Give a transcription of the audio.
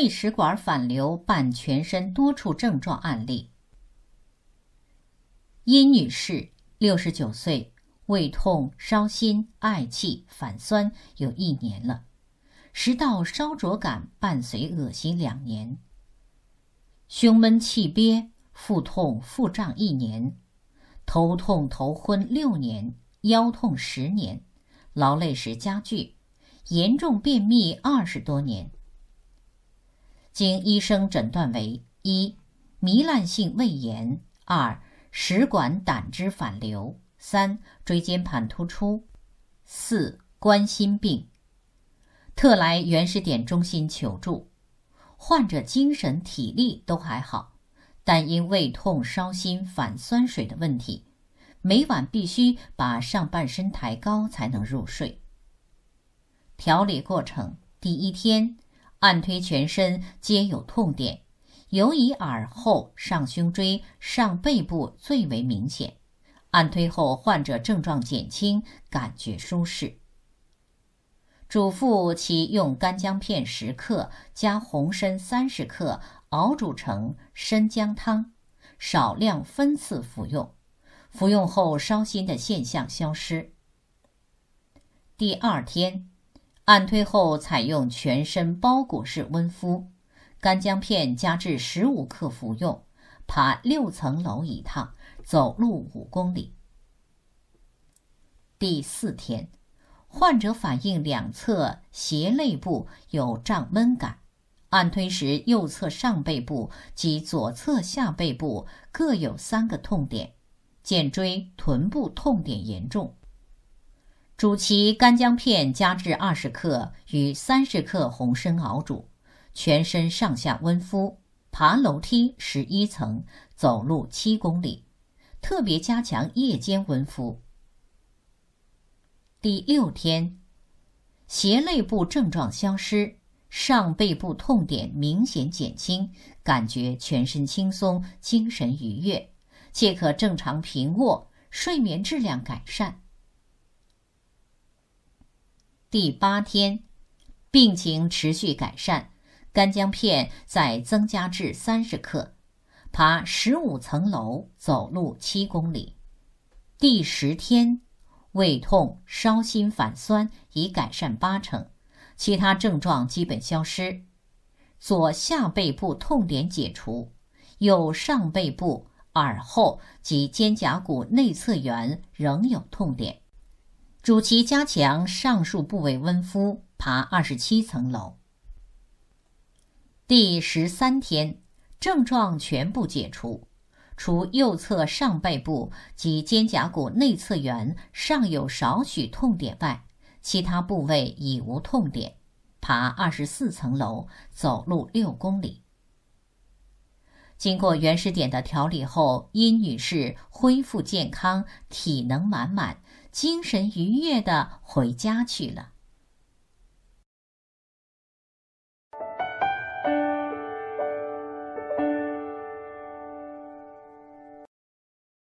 胃食管反流伴全身多处症状案例。殷女士，六十九岁，胃痛、烧心、嗳气、反酸有一年了，食道烧灼感伴随恶心两年，胸闷气憋、腹痛、腹胀一年，头痛头昏六年，腰痛十年，劳累时加剧，严重便秘二十多年。经医生诊断为：一、糜烂性胃炎；二、食管胆汁反流；三、椎间盘突出；四、冠心病。特来原始点中心求助。患者精神体力都还好，但因胃痛、烧心、反酸水的问题，每晚必须把上半身抬高才能入睡。调理过程第一天。按推全身皆有痛点，尤以耳后、上胸椎、上背部最为明显。按推后，患者症状减轻，感觉舒适。嘱咐其用干姜片十克加红参三十克熬煮成生姜汤，少量分次服用。服用后烧心的现象消失。第二天。按推后采用全身包裹式温敷，干姜片加至十五克服用，爬六层楼一趟，走路五公里。第四天，患者反映两侧斜肋部有胀闷感，按推时右侧上背部及左侧下背部各有三个痛点，颈椎、臀部痛点严重。主其干姜片加至二十克与三十克红参熬煮，全身上下温敷，爬楼梯十一层，走路七公里，特别加强夜间温敷。第六天，斜肋部症状消失，上背部痛点明显减轻，感觉全身轻松，精神愉悦，且可正常平卧，睡眠质量改善。第八天，病情持续改善，干姜片再增加至三十克，爬十五层楼，走路七公里。第十天，胃痛、烧心、反酸已改善八成，其他症状基本消失，左下背部痛点解除，右上背部、耳后及肩胛骨内侧缘仍有痛点。主其加强上述部位温敷，爬二十七层楼。第十三天，症状全部解除，除右侧上背部及肩胛骨内侧缘尚有少许痛点外，其他部位已无痛点。爬二十四层楼，走路六公里。经过原始点的调理后，殷女士恢复健康，体能满满，精神愉悦地回家去了。